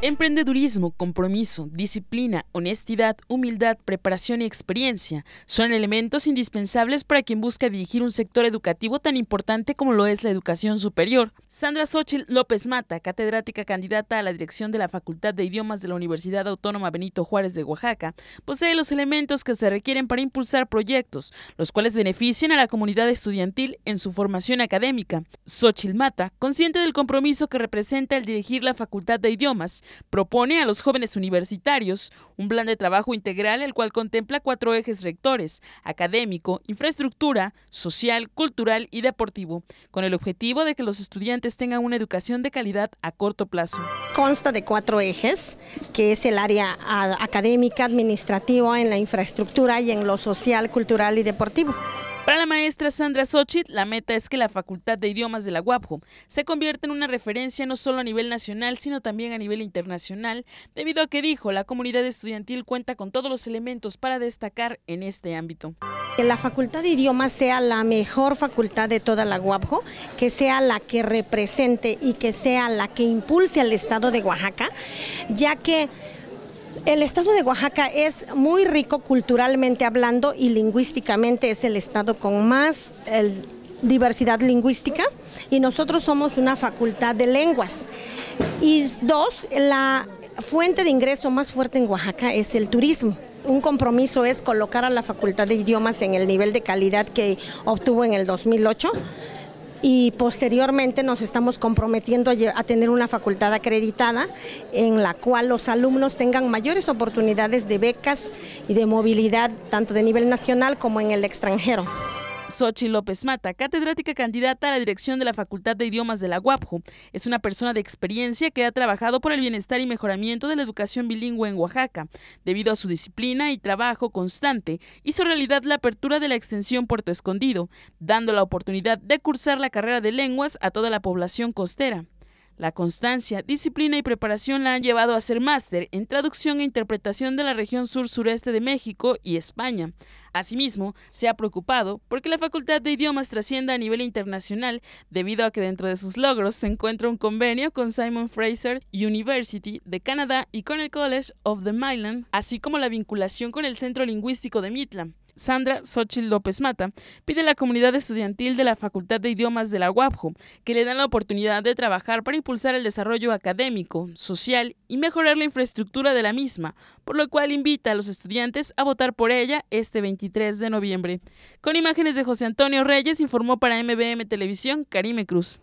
Emprendedurismo, compromiso, disciplina, honestidad, humildad, preparación y experiencia son elementos indispensables para quien busca dirigir un sector educativo tan importante como lo es la educación superior. Sandra Sochil López Mata, catedrática candidata a la dirección de la Facultad de Idiomas de la Universidad Autónoma Benito Juárez de Oaxaca, posee los elementos que se requieren para impulsar proyectos, los cuales benefician a la comunidad estudiantil en su formación académica. Xochitl Mata, consciente del compromiso que representa el dirigir la Facultad de Idiomas, Propone a los jóvenes universitarios un plan de trabajo integral el cual contempla cuatro ejes rectores, académico, infraestructura, social, cultural y deportivo, con el objetivo de que los estudiantes tengan una educación de calidad a corto plazo. Consta de cuatro ejes, que es el área académica, administrativa, en la infraestructura y en lo social, cultural y deportivo. Para la maestra Sandra Sochit, la meta es que la Facultad de Idiomas de la UAPJO se convierta en una referencia no solo a nivel nacional, sino también a nivel internacional, debido a que dijo, la comunidad estudiantil cuenta con todos los elementos para destacar en este ámbito que la Facultad de Idiomas sea la mejor facultad de toda la UAPJO, que sea la que represente y que sea la que impulse al Estado de Oaxaca, ya que el estado de Oaxaca es muy rico culturalmente hablando y lingüísticamente es el estado con más diversidad lingüística y nosotros somos una facultad de lenguas. Y dos, la fuente de ingreso más fuerte en Oaxaca es el turismo. Un compromiso es colocar a la Facultad de Idiomas en el nivel de calidad que obtuvo en el 2008 y posteriormente nos estamos comprometiendo a, tener una facultad acreditada en la cual los alumnos tengan mayores oportunidades de becas y de movilidad tanto de nivel nacional como en el extranjero. Sochi López Mata, catedrática candidata a la dirección de la Facultad de Idiomas de la UAPJU, es una persona de experiencia que ha trabajado por el bienestar y mejoramiento de la educación bilingüe en Oaxaca, debido a su disciplina y trabajo constante, hizo realidad la apertura de la extensión Puerto Escondido, dando la oportunidad de cursar la carrera de lenguas a toda la población costera. La constancia, disciplina y preparación la han llevado a ser máster en traducción e interpretación de la región sur-sureste de México y España. Asimismo, se ha preocupado porque la Facultad de Idiomas trascienda a nivel internacional debido a que dentro de sus logros se encuentra un convenio con Simon Fraser University de Canadá y con el College of the Midland, así como la vinculación con el Centro Lingüístico de Midland. Sandra Xochitl López Mata, pide a la comunidad estudiantil de la Facultad de Idiomas de la UAPJO que le den la oportunidad de trabajar para impulsar el desarrollo académico, social y mejorar la infraestructura de la misma, por lo cual invita a los estudiantes a votar por ella este 23 de noviembre. Con imágenes de José Antonio Reyes, informó para MBM Televisión Karime Cruz.